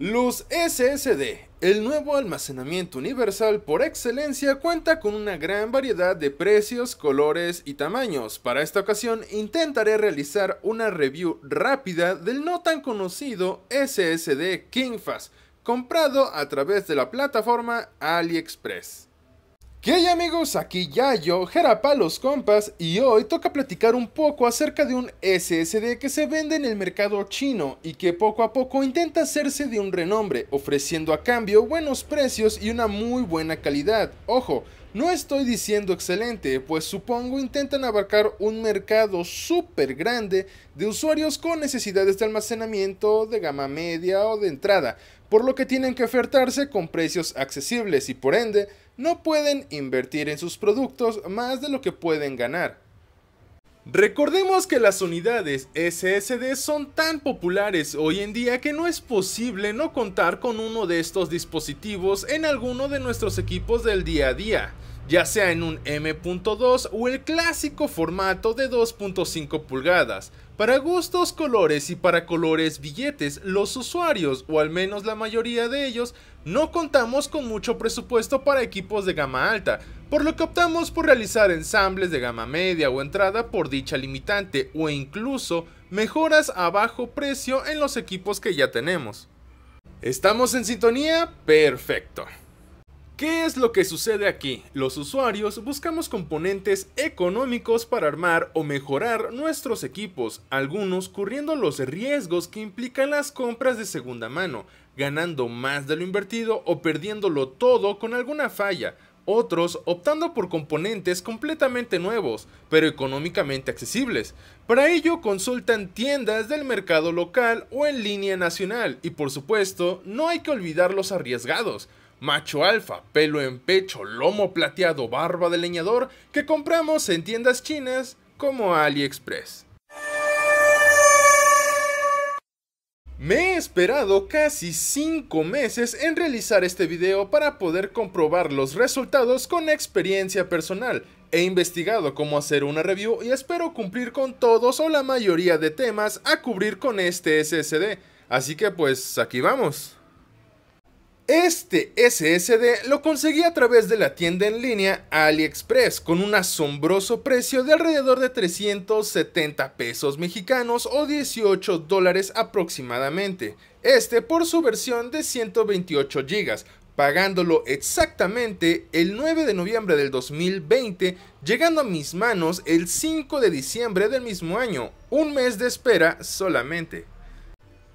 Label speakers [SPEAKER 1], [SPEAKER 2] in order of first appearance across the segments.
[SPEAKER 1] Los SSD, el nuevo almacenamiento universal por excelencia, cuenta con una gran variedad de precios, colores y tamaños. Para esta ocasión intentaré realizar una review rápida del no tan conocido SSD KingFast, comprado a través de la plataforma AliExpress. ¿Qué hay amigos? Aquí Yayo, yo los compas y hoy toca platicar un poco acerca de un SSD que se vende en el mercado chino y que poco a poco intenta hacerse de un renombre, ofreciendo a cambio buenos precios y una muy buena calidad. Ojo, no estoy diciendo excelente, pues supongo intentan abarcar un mercado super grande de usuarios con necesidades de almacenamiento de gama media o de entrada, por lo que tienen que ofertarse con precios accesibles y por ende no pueden invertir en sus productos más de lo que pueden ganar. Recordemos que las unidades SSD son tan populares hoy en día que no es posible no contar con uno de estos dispositivos en alguno de nuestros equipos del día a día ya sea en un M.2 o el clásico formato de 2.5 pulgadas. Para gustos, colores y para colores billetes, los usuarios, o al menos la mayoría de ellos, no contamos con mucho presupuesto para equipos de gama alta, por lo que optamos por realizar ensambles de gama media o entrada por dicha limitante, o incluso mejoras a bajo precio en los equipos que ya tenemos. ¿Estamos en sintonía? Perfecto. ¿Qué es lo que sucede aquí? Los usuarios buscamos componentes económicos para armar o mejorar nuestros equipos, algunos corriendo los riesgos que implican las compras de segunda mano, ganando más de lo invertido o perdiéndolo todo con alguna falla, otros optando por componentes completamente nuevos, pero económicamente accesibles. Para ello consultan tiendas del mercado local o en línea nacional y por supuesto no hay que olvidar los arriesgados, macho alfa, pelo en pecho, lomo plateado, barba de leñador, que compramos en tiendas chinas como AliExpress. Me he esperado casi 5 meses en realizar este video para poder comprobar los resultados con experiencia personal. He investigado cómo hacer una review y espero cumplir con todos o la mayoría de temas a cubrir con este SSD. Así que pues aquí vamos. Este SSD lo conseguí a través de la tienda en línea AliExpress con un asombroso precio de alrededor de 370 pesos mexicanos o 18 dólares aproximadamente. Este por su versión de 128 GB, pagándolo exactamente el 9 de noviembre del 2020, llegando a mis manos el 5 de diciembre del mismo año, un mes de espera solamente.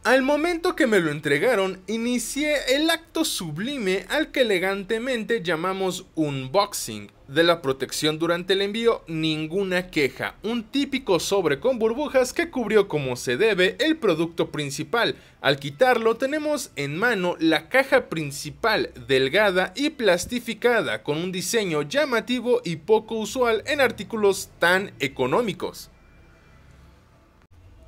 [SPEAKER 1] Al momento que me lo entregaron, inicié el acto sublime al que elegantemente llamamos unboxing. De la protección durante el envío, ninguna queja. Un típico sobre con burbujas que cubrió como se debe el producto principal. Al quitarlo, tenemos en mano la caja principal, delgada y plastificada, con un diseño llamativo y poco usual en artículos tan económicos.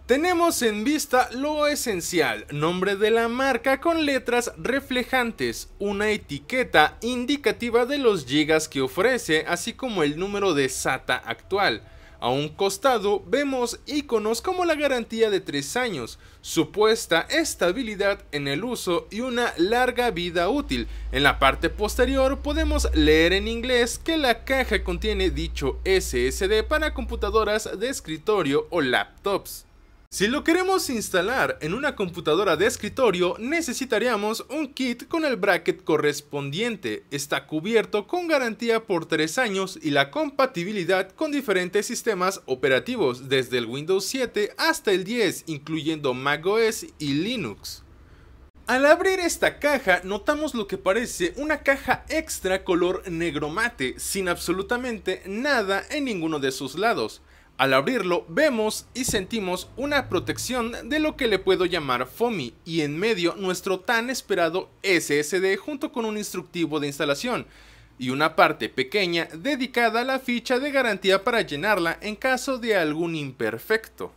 [SPEAKER 1] Tenemos en vista lo esencial, nombre de la marca con letras reflejantes, una etiqueta indicativa de los gigas que ofrece, así como el número de SATA actual. A un costado vemos iconos como la garantía de 3 años, supuesta estabilidad en el uso y una larga vida útil. En la parte posterior podemos leer en inglés que la caja contiene dicho SSD para computadoras de escritorio o laptops. Si lo queremos instalar en una computadora de escritorio, necesitaríamos un kit con el bracket correspondiente. Está cubierto con garantía por 3 años y la compatibilidad con diferentes sistemas operativos, desde el Windows 7 hasta el 10, incluyendo macOS y Linux. Al abrir esta caja notamos lo que parece una caja extra color negro mate, sin absolutamente nada en ninguno de sus lados. Al abrirlo vemos y sentimos una protección de lo que le puedo llamar FOMI y en medio nuestro tan esperado SSD junto con un instructivo de instalación y una parte pequeña dedicada a la ficha de garantía para llenarla en caso de algún imperfecto.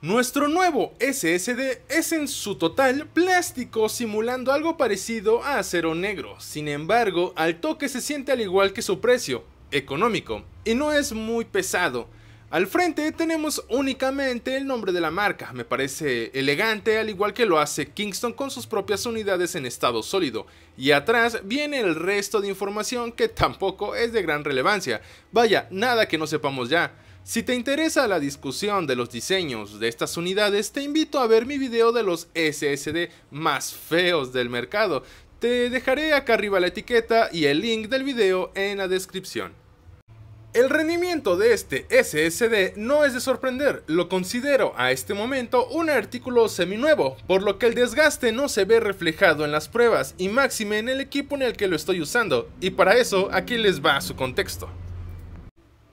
[SPEAKER 1] Nuestro nuevo SSD es en su total plástico simulando algo parecido a acero negro, sin embargo al toque se siente al igual que su precio, económico, y no es muy pesado, al frente tenemos únicamente el nombre de la marca, me parece elegante al igual que lo hace Kingston con sus propias unidades en estado sólido, y atrás viene el resto de información que tampoco es de gran relevancia, vaya, nada que no sepamos ya. Si te interesa la discusión de los diseños de estas unidades, te invito a ver mi video de los SSD más feos del mercado. Te dejaré acá arriba la etiqueta y el link del video en la descripción. El rendimiento de este SSD no es de sorprender, lo considero a este momento un artículo seminuevo, por lo que el desgaste no se ve reflejado en las pruebas y máxime en el equipo en el que lo estoy usando, y para eso aquí les va su contexto.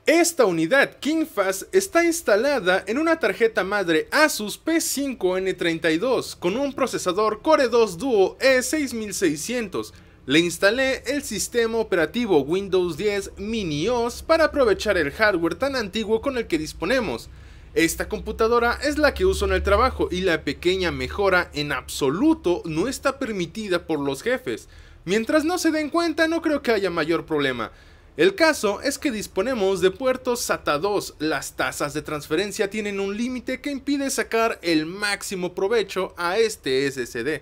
[SPEAKER 1] Esta unidad KingFast está instalada en una tarjeta madre Asus P5N32 con un procesador Core 2 Duo E6600 le instalé el sistema operativo Windows 10 Mini OS para aprovechar el hardware tan antiguo con el que disponemos. Esta computadora es la que uso en el trabajo y la pequeña mejora en absoluto no está permitida por los jefes. Mientras no se den cuenta no creo que haya mayor problema. El caso es que disponemos de puertos SATA 2, las tasas de transferencia tienen un límite que impide sacar el máximo provecho a este SSD.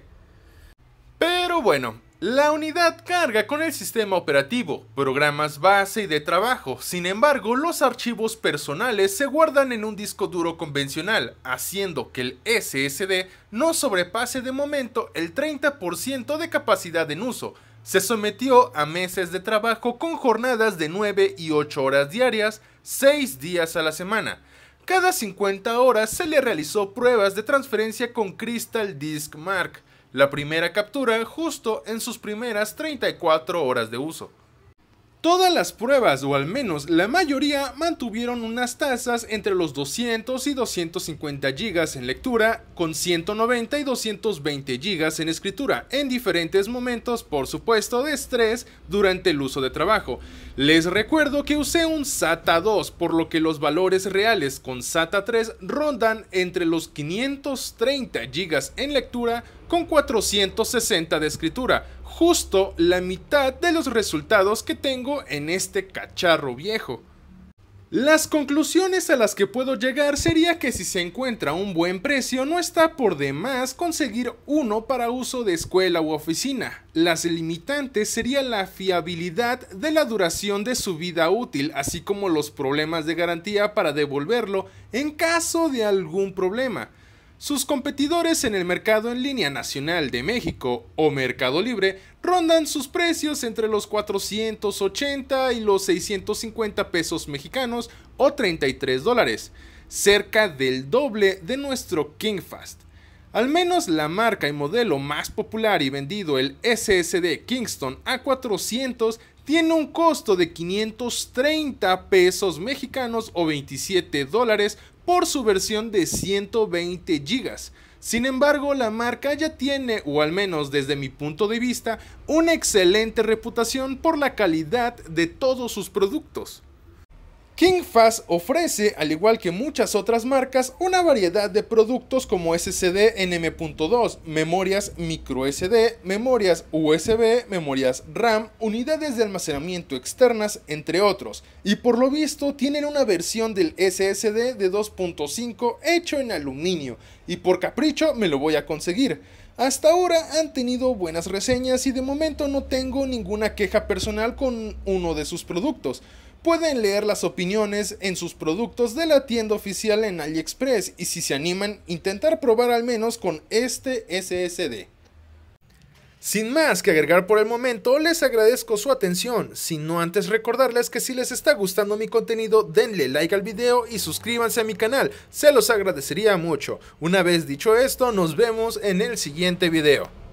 [SPEAKER 1] Pero bueno, la unidad carga con el sistema operativo, programas base y de trabajo, sin embargo los archivos personales se guardan en un disco duro convencional, haciendo que el SSD no sobrepase de momento el 30% de capacidad en uso. Se sometió a meses de trabajo con jornadas de 9 y 8 horas diarias, 6 días a la semana. Cada 50 horas se le realizó pruebas de transferencia con Crystal Disk Mark, la primera captura justo en sus primeras 34 horas de uso. Todas las pruebas, o al menos la mayoría, mantuvieron unas tasas entre los 200 y 250 GB en lectura, con 190 y 220 GB en escritura, en diferentes momentos, por supuesto, de estrés durante el uso de trabajo. Les recuerdo que usé un SATA 2, por lo que los valores reales con SATA 3 rondan entre los 530 GB en lectura con 460 de escritura, justo la mitad de los resultados que tengo en este cacharro viejo. Las conclusiones a las que puedo llegar sería que si se encuentra un buen precio no está por demás conseguir uno para uso de escuela u oficina. Las limitantes sería la fiabilidad de la duración de su vida útil, así como los problemas de garantía para devolverlo en caso de algún problema. Sus competidores en el mercado en línea nacional de México o Mercado Libre rondan sus precios entre los 480 y los 650 pesos mexicanos o 33 dólares, cerca del doble de nuestro KingFast. Al menos la marca y modelo más popular y vendido, el SSD Kingston A400, tiene un costo de 530 pesos mexicanos o 27 dólares por su versión de 120 gigas. Sin embargo, la marca ya tiene, o al menos desde mi punto de vista, una excelente reputación por la calidad de todos sus productos. KingFast ofrece, al igual que muchas otras marcas, una variedad de productos como SSD M.2, memorias micro memorias USB, memorias RAM, unidades de almacenamiento externas, entre otros, y por lo visto tienen una versión del SSD de 2.5 hecho en aluminio, y por capricho me lo voy a conseguir. Hasta ahora han tenido buenas reseñas y de momento no tengo ninguna queja personal con uno de sus productos pueden leer las opiniones en sus productos de la tienda oficial en AliExpress y si se animan, intentar probar al menos con este SSD. Sin más que agregar por el momento, les agradezco su atención, sino no antes recordarles que si les está gustando mi contenido, denle like al video y suscríbanse a mi canal, se los agradecería mucho. Una vez dicho esto, nos vemos en el siguiente video.